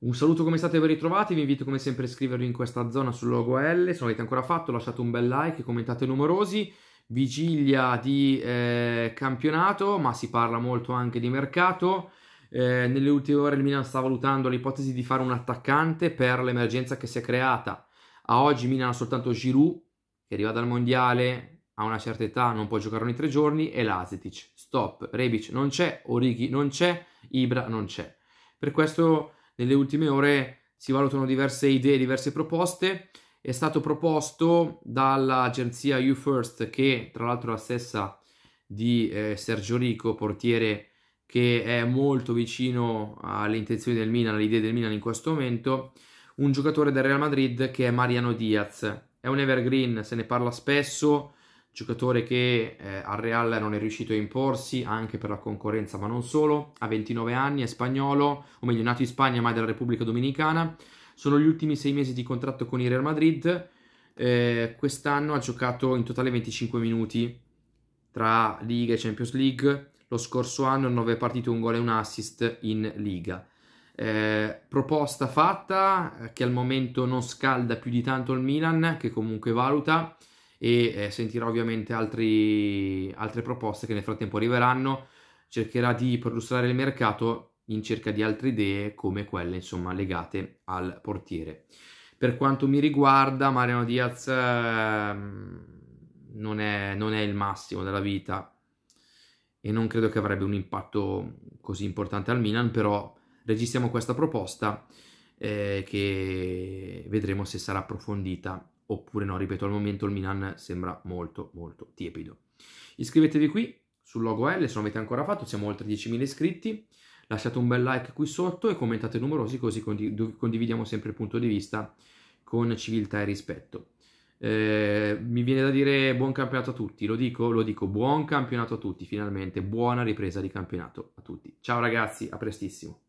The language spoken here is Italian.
Un saluto come state e ben ritrovati, vi invito come sempre a iscrivervi in questa zona sul logo L, se non l'avete ancora fatto lasciate un bel like, commentate numerosi, vigilia di eh, campionato, ma si parla molto anche di mercato, eh, nelle ultime ore il Milan sta valutando l'ipotesi di fare un attaccante per l'emergenza che si è creata, a oggi Milan ha soltanto Giroud, che arriva dal mondiale, ha una certa età, non può giocare ogni tre giorni, e Lazetic, stop, Rebic non c'è, Origi non c'è, Ibra non c'è, per questo... Nelle ultime ore si valutano diverse idee, diverse proposte. È stato proposto dall'agenzia UFirst, che tra l'altro è la stessa di eh, Sergio Rico, portiere che è molto vicino alle intenzioni del Milan, alle idee del Milan in questo momento, un giocatore del Real Madrid che è Mariano Diaz. È un evergreen, se ne parla spesso, giocatore che eh, al Real non è riuscito a imporsi anche per la concorrenza, ma non solo, ha 29 anni, è spagnolo, o meglio nato in Spagna ma è della Repubblica Dominicana, sono gli ultimi 6 mesi di contratto con il Real Madrid, eh, quest'anno ha giocato in totale 25 minuti tra Liga e Champions League, lo scorso anno 9 partite, un gol e un assist in Liga. Eh, proposta fatta eh, che al momento non scalda più di tanto il Milan, che comunque valuta, e eh, sentirà ovviamente altri, altre proposte che nel frattempo arriveranno, cercherà di perlustrare il mercato in cerca di altre idee come quelle insomma legate al portiere. Per quanto mi riguarda Mariano Diaz eh, non, è, non è il massimo della vita e non credo che avrebbe un impatto così importante al Milan, però registriamo questa proposta eh, che vedremo se sarà approfondita oppure no, ripeto, al momento il Milan sembra molto molto tiepido. Iscrivetevi qui sul logo L se non avete ancora fatto, siamo oltre 10.000 iscritti, lasciate un bel like qui sotto e commentate numerosi così condividiamo sempre il punto di vista con civiltà e rispetto. Eh, mi viene da dire buon campionato a tutti, lo dico, lo dico, buon campionato a tutti, finalmente buona ripresa di campionato a tutti. Ciao ragazzi, a prestissimo.